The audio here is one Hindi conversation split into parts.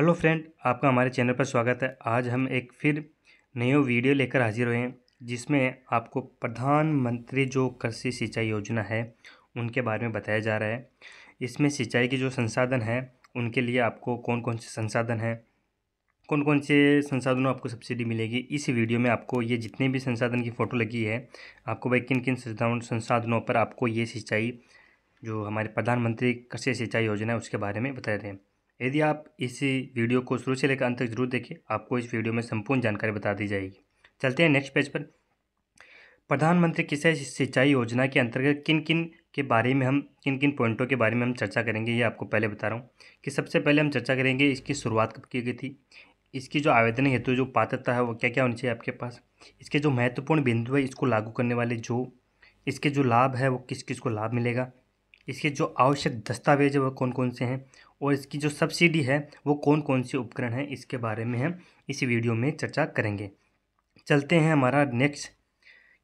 हेलो फ्रेंड आपका हमारे चैनल पर स्वागत है आज हम एक फिर नयो वीडियो लेकर हाजिर हुए हैं जिसमें आपको प्रधानमंत्री जो कृषि सिंचाई योजना है उनके बारे में बताया जा रहा है इसमें सिंचाई के जो संसाधन हैं उनके लिए आपको कौन कौन से संसाधन हैं कौन कौन से संसाधनों आपको सब्सिडी मिलेगी इस वीडियो में आपको ये जितने भी संसाधन की फ़ोटो लगी है आपको भाई किन किन संसाधनों पर आपको ये सिंचाई जो हमारे प्रधानमंत्री कृषि सिंचाई योजना है उसके बारे में बताया जाए यदि आप इसी वीडियो को शुरू से लेकर अंत तक जरूर देखें आपको इस वीडियो में संपूर्ण जानकारी बता दी जाएगी चलते हैं नेक्स्ट पेज पर प्रधानमंत्री किसान सिंचाई योजना के अंतर्गत किन किन के बारे में हम किन किन पॉइंटों के बारे में हम चर्चा करेंगे ये आपको पहले बता रहा हूँ कि सबसे पहले हम चर्चा करेंगे इसकी शुरुआत कब की गई थी इसकी जो आवेदन हेतु तो जो पात्रता है वो क्या क्या होनी चाहिए आपके पास इसके जो महत्वपूर्ण बिंदु है इसको लागू करने वाले जो इसके जो लाभ है वो किस किस को लाभ मिलेगा इसके जो आवश्यक दस्तावेज है वह कौन कौन से हैं और इसकी जो सब्सिडी है वो कौन कौन से उपकरण हैं इसके बारे में हम इस वीडियो में चर्चा करेंगे चलते हैं हमारा नेक्स्ट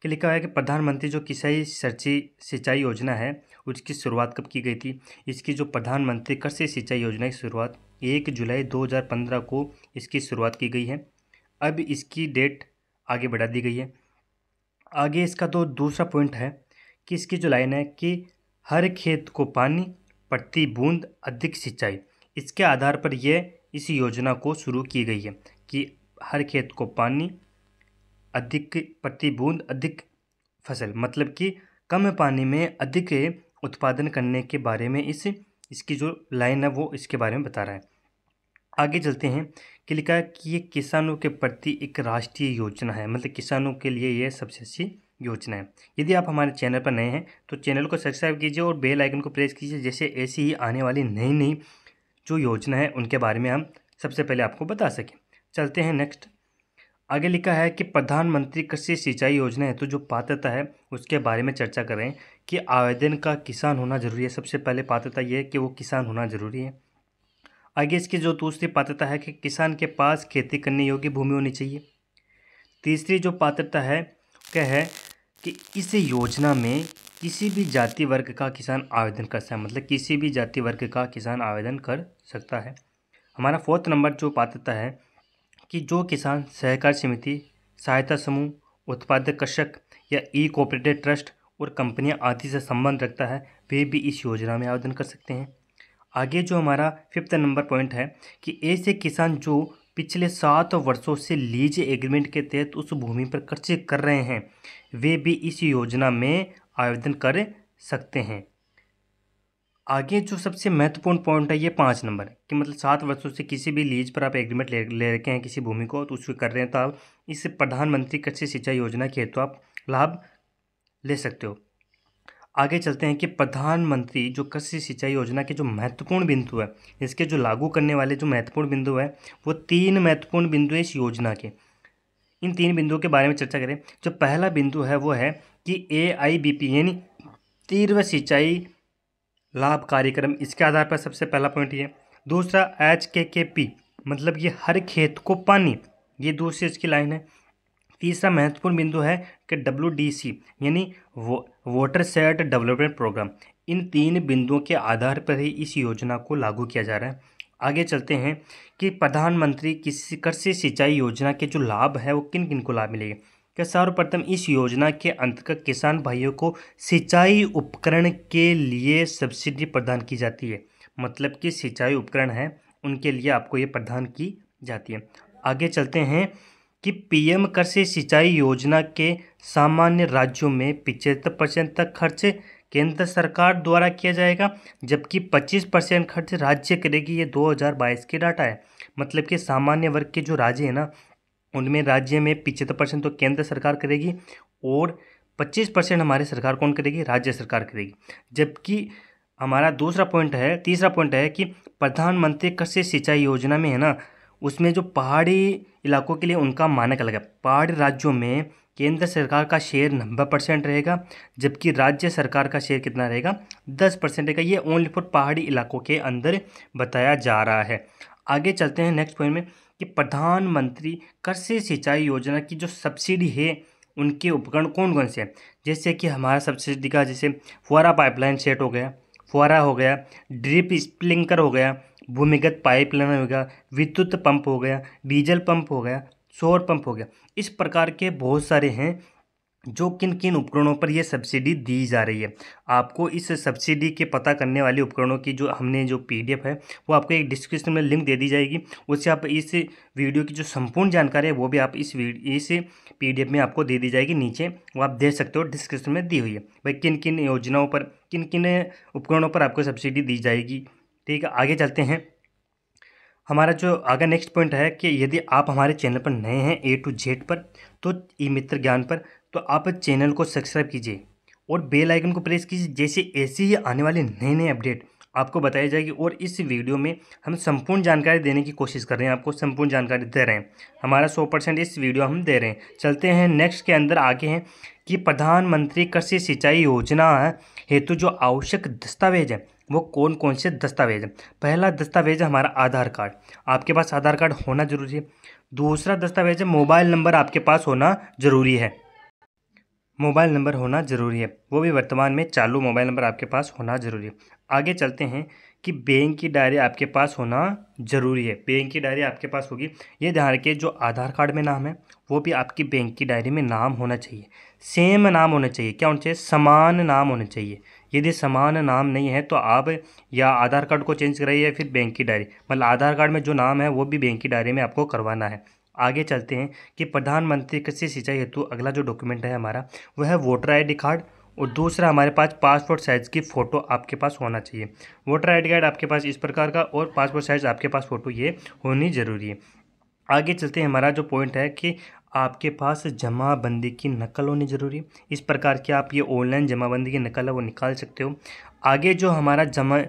कि लिखा हुआ है कि प्रधानमंत्री जो किसाई सरची सिंचाई योजना है उसकी शुरुआत कब की गई थी इसकी जो प्रधानमंत्री कृषि सिंचाई योजना की शुरुआत एक जुलाई 2015 को इसकी शुरुआत की गई है अब इसकी डेट आगे बढ़ा दी गई है आगे इसका तो दूसरा पॉइंट है कि इसकी जो लाइन है कि हर खेत को पानी प्रति बूंद अधिक सिंचाई इसके आधार पर यह इस योजना को शुरू की गई है कि हर खेत को पानी अधिक प्रति बूंद अधिक फसल मतलब कि कम पानी में अधिक उत्पादन करने के बारे में इस इसकी जो लाइन है वो इसके बारे में बता रहा है आगे चलते हैं कि लिखा है कि ये किसानों के प्रति एक राष्ट्रीय योजना है मतलब किसानों के लिए यह सबसे अच्छी योजना है यदि आप हमारे चैनल पर नए हैं तो चैनल को सब्सक्राइब कीजिए और बेल आइकन को प्रेस कीजिए जैसे ऐसी ही आने वाली नई नई जो योजना है उनके बारे में हम सबसे पहले आपको बता सकें चलते हैं नेक्स्ट आगे लिखा है कि प्रधानमंत्री कृषि सिंचाई योजना है तो जो पात्रता है उसके बारे में चर्चा करें कि आवेदन का किसान होना जरूरी है सबसे पहले पात्रता ये है कि वो किसान होना जरूरी है आगे इसकी जो दूसरी पात्रता है कि किसान के पास खेती करने योग्य भूमि होनी चाहिए तीसरी जो पात्रता है क्या है कि इस योजना में किसी भी जाति वर्ग का किसान आवेदन कर सकता है मतलब किसी भी जाति वर्ग का किसान आवेदन कर सकता है हमारा फोर्थ नंबर जो पात्रता है कि जो किसान सहकार समिति सहायता समूह उत्पादक कृषक या ई कोऑपरेटिव ट्रस्ट और कंपनियां आदि से संबंध रखता है वे भी इस योजना में आवेदन कर सकते हैं आगे जो हमारा फिफ्थ नंबर पॉइंट है कि ऐसे किसान जो पिछले सात वर्षों से लीज एग्रीमेंट के तहत उस भूमि पर कृषि कर रहे हैं वे भी इस योजना में आवेदन कर सकते हैं आगे जो सबसे महत्वपूर्ण पॉइंट है ये पाँच नंबर कि मतलब सात वर्षों से किसी भी लीज पर आप एग्रीमेंट ले ले रखे हैं किसी भूमि को तो उसको कर रहे हैं तो आप इस प्रधानमंत्री कृषि सिंचाई योजना के हेतु तो आप लाभ ले सकते हो आगे चलते हैं कि प्रधानमंत्री जो कृषि सिंचाई योजना के जो महत्वपूर्ण बिंदु है इसके जो लागू करने वाले जो महत्वपूर्ण बिंदु है वो तीन महत्वपूर्ण बिंदु है इस योजना के इन तीन बिंदुओं के बारे में चर्चा करें जो पहला बिंदु है वो है कि ए आई बी पी यानी तीव्र सिंचाई लाभ कार्यक्रम इसके आधार पर सबसे पहला पॉइंट ये दूसरा एच के के पी मतलब ये हर खेत को पानी ये दूसरी इसकी लाइन है तीसरा महत्वपूर्ण बिंदु है कि डब्ल्यू डी सी यानी वो वाटर सेट डेवलपमेंट प्रोग्राम इन तीन बिंदुओं के आधार पर ही इस योजना को लागू किया जा रहा है आगे चलते हैं कि प्रधानमंत्री किसी कृषि सिंचाई योजना के जो लाभ है वो किन किन को लाभ मिलेगा क्या सर्वप्रथम इस योजना के अंतर्गत किसान भाइयों को सिंचाई उपकरण के लिए सब्सिडी प्रदान की जाती है मतलब कि सिंचाई उपकरण है उनके लिए आपको ये प्रदान की जाती है आगे चलते हैं कि पीएम कृषि सिंचाई योजना के सामान्य राज्यों में पिचहत्तर परसेंट तक खर्च केंद्र सरकार द्वारा किया जाएगा जबकि 25 परसेंट खर्च राज्य करेगी ये 2022 के डाटा है मतलब कि सामान्य वर्ग के जो राज्य हैं ना उनमें राज्य में पिचहत्तर परसेंट तो केंद्र सरकार करेगी और 25 परसेंट हमारी सरकार कौन करेगी राज्य सरकार करेगी जबकि हमारा दूसरा पॉइंट है तीसरा पॉइंट है कि प्रधानमंत्री कृषि सिंचाई योजना में है ना उसमें जो पहाड़ी इलाकों के लिए उनका मानक अलग है पहाड़ी राज्यों में केंद्र सरकार का शेयर नब्बे परसेंट रहेगा जबकि राज्य सरकार का शेयर कितना रहेगा दस परसेंट रहेगा ये ओनली फॉर पहाड़ी इलाकों के अंदर बताया जा रहा है आगे चलते हैं नेक्स्ट पॉइंट में कि प्रधानमंत्री कृषि सिंचाई योजना की जो सब्सिडी है उनके उपकरण कौन कौन से हैं जैसे कि हमारा सब्सिडी का जैसे फुहरा पाइपलाइन सेट हो गया फुहरा हो गया ड्रिप स्प्लिंकर हो गया भूमिगत पाइपलाइन हो गया विद्युत पंप हो गया डीजल पंप हो गया सौर पंप हो गया इस प्रकार के बहुत सारे हैं जो किन किन उपकरणों पर यह सब्सिडी दी जा रही है आपको इस सब्सिडी के पता करने वाले उपकरणों की जो हमने जो पीडीएफ है वो आपको एक डिस्क्रिप्शन में लिंक दे दी जाएगी उससे आप इस वीडियो की जो संपूर्ण जानकारी है वो भी आप इस इस पीडीएफ में आपको दे दी जाएगी नीचे वो आप दे सकते हो डिस्क्रिप्शन में दी हुई है भाई किन किन योजनाओं पर किन किन उपकरणों पर आपको सब्सिडी दी जाएगी ठीक है आगे चलते हैं हमारा जो आगे नेक्स्ट पॉइंट है कि यदि आप हमारे चैनल पर नए हैं ए टू जेड पर तो ई मित्र ज्ञान पर तो आप चैनल को सब्सक्राइब कीजिए और बेल आइकन को प्रेस कीजिए जैसे ऐसे ही आने वाले नए नए अपडेट आपको बताई जाएगी और इस वीडियो में हम संपूर्ण जानकारी देने की कोशिश कर रहे हैं आपको संपूर्ण जानकारी दे रहे हैं हमारा सौ परसेंट इस वीडियो हम दे रहे हैं चलते हैं नेक्स्ट के अंदर आगे हैं कि प्रधानमंत्री कृषि सिंचाई योजना हेतु जो आवश्यक दस्तावेज है वो कौन कौन से दस्तावेज हैं पहला दस्तावेज है हमारा आधार कार्ड आपके पास आधार कार्ड होना जरूरी है दूसरा दस्तावेज है मोबाइल नंबर आपके पास होना जरूरी है मोबाइल नंबर होना ज़रूरी है वो भी वर्तमान में चालू मोबाइल नंबर आपके पास होना ज़रूरी है आगे चलते हैं कि बैंक की डायरी आपके पास होना ज़रूरी है बैंक की डायरी आपके पास होगी ये ध्यान रखिए जो आधार कार्ड में नाम है वो भी आपकी बैंक की डायरी में नाम होना चाहिए सेम नाम होना चाहिए क्या होना चाहिए समान नाम होना चाहिए यदि समान नाम नहीं है तो आप या आधार कार्ड को चेंज कराइए या फिर बैंक की डायरी मतलब आधार कार्ड में जो नाम है वो भी बैंक की डायरी में आपको करवाना है आगे चलते हैं कि प्रधानमंत्री कृषि सिंचाई हेतु अगला जो डॉक्यूमेंट है हमारा वह है वोटर आई कार्ड और दूसरा हमारे पास पासपोर्ट साइज़ की फ़ोटो आपके पास होना चाहिए वोटर आई कार्ड आपके पास इस प्रकार का और पासपोर्ट साइज़ आपके पास फ़ोटो ये होनी ज़रूरी है आगे चलते हैं हमारा जो पॉइंट है कि आपके पास जमाबंदी की नकल होनी ज़रूरी है इस प्रकार की आप ये ऑनलाइन जमाबंदी की नकल है वो निकाल सकते हो आगे जो हमारा जमा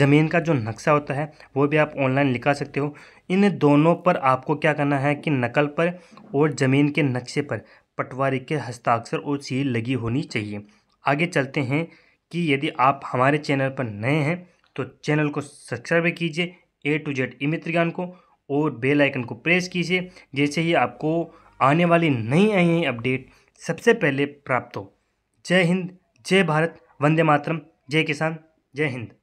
ज़मीन का जो नक्शा होता है वो भी आप ऑनलाइन निकाल सकते हो इन दोनों पर आपको क्या करना है कि नकल पर और ज़मीन के नक्शे पर पटवारी के हस्ताक्षर और सील लगी होनी चाहिए आगे चलते हैं कि यदि आप हमारे चैनल पर नए हैं तो चैनल को सब्सक्राइब कीजिए ए टू जेड इमित्र ज्ञान को और बेल आइकन को प्रेस कीजिए जैसे ही आपको आने वाली नई आई अपडेट सबसे पहले प्राप्त हो जय हिंद जय भारत वंदे मातरम जय किसान जय हिंद